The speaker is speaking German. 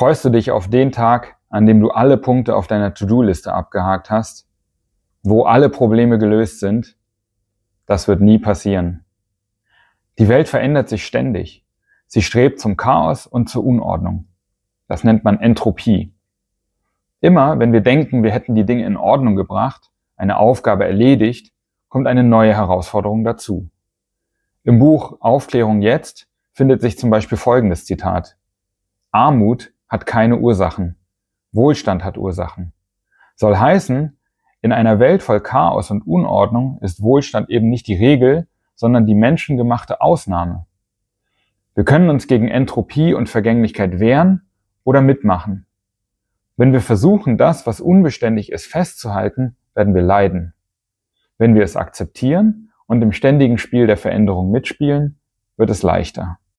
Freust du dich auf den Tag, an dem du alle Punkte auf deiner To-Do-Liste abgehakt hast, wo alle Probleme gelöst sind? Das wird nie passieren. Die Welt verändert sich ständig. Sie strebt zum Chaos und zur Unordnung. Das nennt man Entropie. Immer, wenn wir denken, wir hätten die Dinge in Ordnung gebracht, eine Aufgabe erledigt, kommt eine neue Herausforderung dazu. Im Buch Aufklärung jetzt findet sich zum Beispiel folgendes Zitat. Armut hat keine Ursachen. Wohlstand hat Ursachen. Soll heißen, in einer Welt voll Chaos und Unordnung ist Wohlstand eben nicht die Regel, sondern die menschengemachte Ausnahme. Wir können uns gegen Entropie und Vergänglichkeit wehren oder mitmachen. Wenn wir versuchen, das, was unbeständig ist, festzuhalten, werden wir leiden. Wenn wir es akzeptieren und im ständigen Spiel der Veränderung mitspielen, wird es leichter.